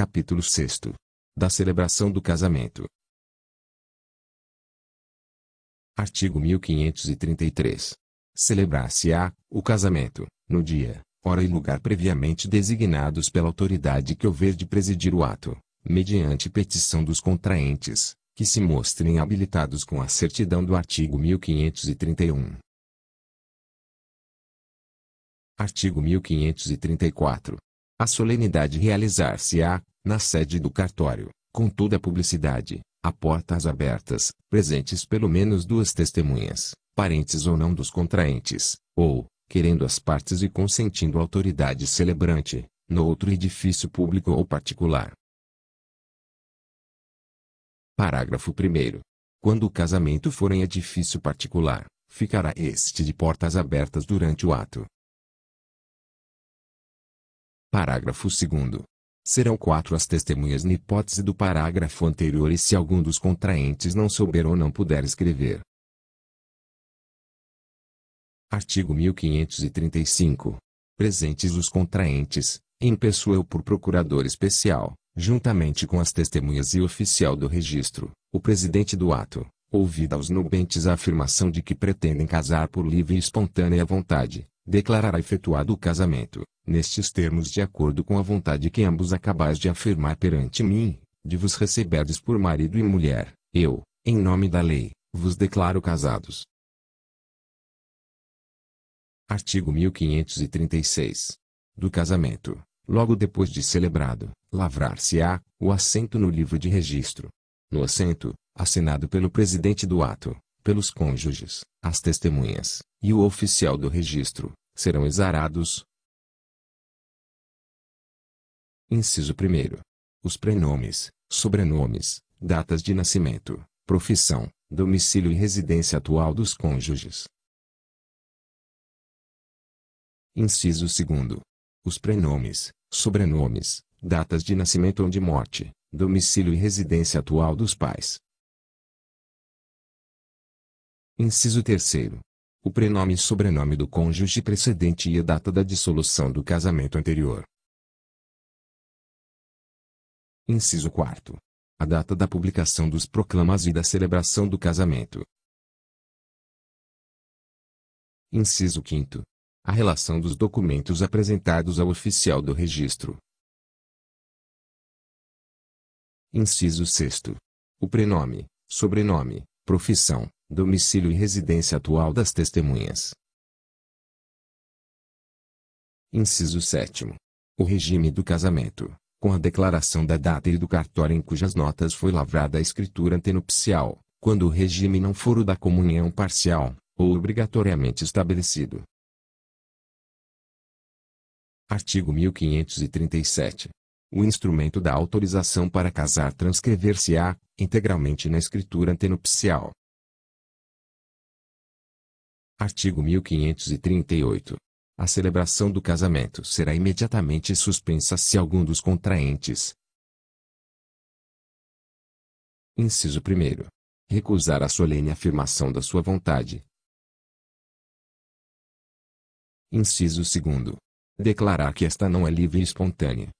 Capítulo 6 Da celebração do casamento. Artigo 1533. Celebrar-se-á o casamento no dia, hora e lugar previamente designados pela autoridade que houver de presidir o ato, mediante petição dos contraentes, que se mostrem habilitados com a certidão do artigo 1531. Artigo 1534. A solenidade realizar-se-á, na sede do cartório, com toda a publicidade, a portas abertas, presentes pelo menos duas testemunhas, parentes ou não dos contraentes, ou, querendo as partes e consentindo a autoridade celebrante, no outro edifício público ou particular. Parágrafo 1. Quando o casamento for em edifício particular, ficará este de portas abertas durante o ato. Parágrafo 2. Serão quatro as testemunhas na hipótese do parágrafo anterior e se algum dos contraentes não souber ou não puder escrever. Artigo 1535. Presentes os contraentes, em pessoa ou por procurador especial, juntamente com as testemunhas e oficial do registro, o presidente do ato, ouvida aos nubentes a afirmação de que pretendem casar por livre e espontânea vontade, declarará efetuado o casamento, nestes termos de acordo com a vontade que ambos acabais de afirmar perante mim, de vos receberdes por marido e mulher, eu, em nome da lei, vos declaro casados. Artigo 1536. Do casamento, logo depois de celebrado, lavrar-se-á o assento no livro de registro. No assento, assinado pelo presidente do ato, pelos cônjuges, as testemunhas e o oficial do registro, serão exarados. Inciso 1. Os prenomes, sobrenomes, datas de nascimento, profissão, domicílio e residência atual dos cônjuges. Inciso 2. Os prenomes, sobrenomes, datas de nascimento ou de morte, domicílio e residência atual dos pais, Inciso 3. O prenome e sobrenome do cônjuge precedente e a data da dissolução do casamento anterior. Inciso 4. A data da publicação dos proclamas e da celebração do casamento. Inciso 5. A relação dos documentos apresentados ao oficial do registro. Inciso 6. O prenome, sobrenome, profissão, domicílio e residência atual das testemunhas. Inciso 7. O regime do casamento, com a declaração da data e do cartório em cujas notas foi lavrada a escritura antenupcial, quando o regime não for o da comunhão parcial, ou obrigatoriamente estabelecido. Artigo 1537. O instrumento da autorização para casar transcrever-se-á, integralmente na escritura antenupcial, Artigo 1538. A celebração do casamento será imediatamente suspensa se algum dos contraentes. Inciso 1. Recusar a solene afirmação da sua vontade. Inciso 2. Declarar que esta não é livre e espontânea.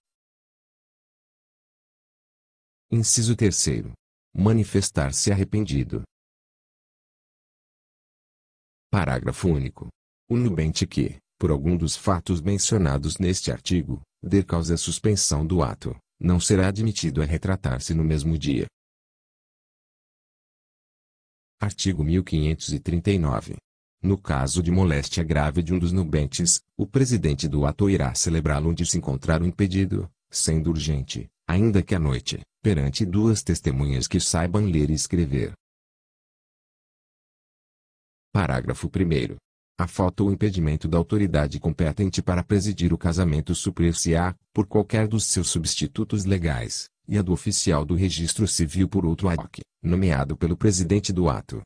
Inciso 3. Manifestar-se arrependido. Parágrafo único. O nubente que, por algum dos fatos mencionados neste artigo, dê causa à suspensão do ato, não será admitido a retratar-se no mesmo dia. Artigo 1539. No caso de moléstia grave de um dos nubentes, o presidente do ato irá celebrá-lo onde se encontrar o impedido, sendo urgente, ainda que à noite, perante duas testemunhas que saibam ler e escrever, Parágrafo 1 A falta ou impedimento da autoridade competente para presidir o casamento suprir-se-á, por qualquer dos seus substitutos legais, e a do oficial do registro civil por outro adoc nomeado pelo presidente do ato.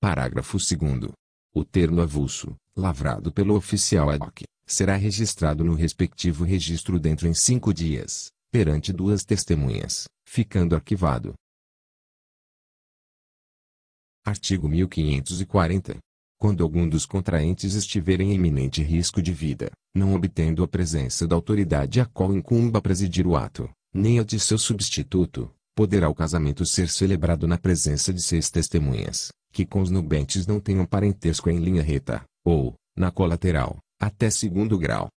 Parágrafo 2 O termo avulso, lavrado pelo oficial adoc, será registrado no respectivo registro dentro em cinco dias, perante duas testemunhas, ficando arquivado, Artigo 1540. Quando algum dos contraentes estiver em iminente risco de vida, não obtendo a presença da autoridade a qual incumba presidir o ato, nem a de seu substituto, poderá o casamento ser celebrado na presença de seis testemunhas, que com os nubentes não tenham parentesco em linha reta, ou, na colateral, até segundo grau.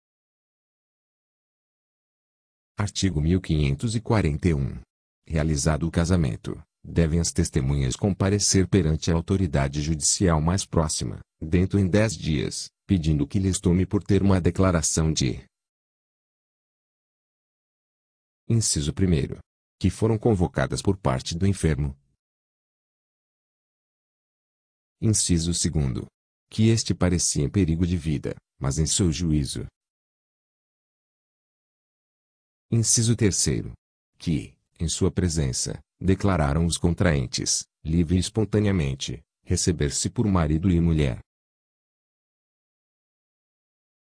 Artigo 1541. Realizado o casamento, devem as testemunhas comparecer perante a autoridade judicial mais próxima, dentro em dez dias, pedindo que lhes tome por ter uma declaração de Inciso 1. Que foram convocadas por parte do enfermo. Inciso 2. Que este parecia em perigo de vida, mas em seu juízo. Inciso 3. Que, em sua presença, declararam os contraentes, livre e espontaneamente, receber-se por marido e mulher.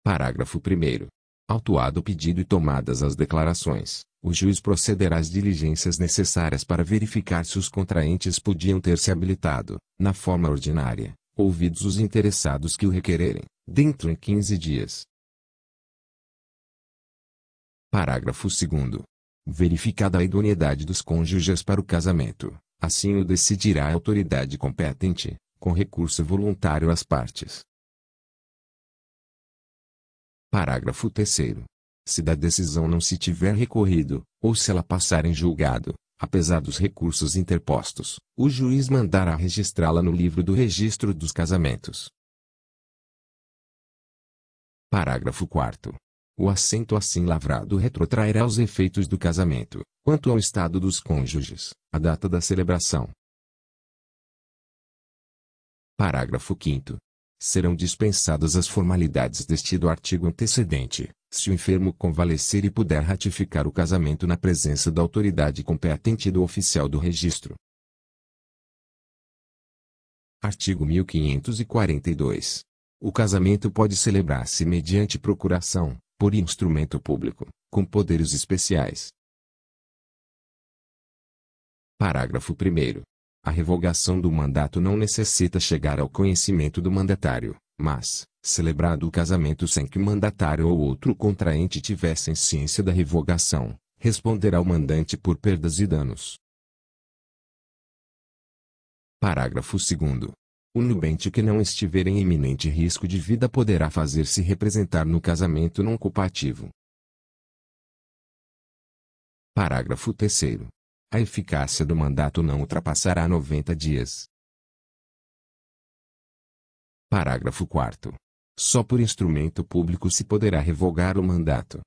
Parágrafo 1. Autuado o pedido e tomadas as declarações, o juiz procederá às diligências necessárias para verificar se os contraentes podiam ter se habilitado, na forma ordinária, ouvidos os interessados que o requererem, dentro em 15 dias. Parágrafo 2 verificada a idoneidade dos cônjuges para o casamento, assim o decidirá a autoridade competente, com recurso voluntário às partes. Parágrafo 3 se da decisão não se tiver recorrido, ou se ela passar em julgado, apesar dos recursos interpostos, o juiz mandará registrá-la no livro do registro dos casamentos. Parágrafo 4 o assento assim lavrado retrotrairá os efeitos do casamento, quanto ao estado dos cônjuges, a data da celebração. Parágrafo 5 serão dispensadas as formalidades deste do artigo antecedente, se o enfermo convalescer e puder ratificar o casamento na presença da autoridade competente do oficial do registro. Artigo 1542. O casamento pode celebrar-se mediante procuração, por instrumento público, com poderes especiais. Parágrafo 1. A revogação do mandato não necessita chegar ao conhecimento do mandatário, mas, celebrado o casamento sem que o mandatário ou outro contraente tivessem ciência da revogação, responderá o mandante por perdas e danos. Parágrafo 2. O nubente que não estiver em iminente risco de vida poderá fazer-se representar no casamento não culpativo. Parágrafo 3 A eficácia do mandato não ultrapassará 90 dias. Parágrafo 4 Só por instrumento público se poderá revogar o mandato.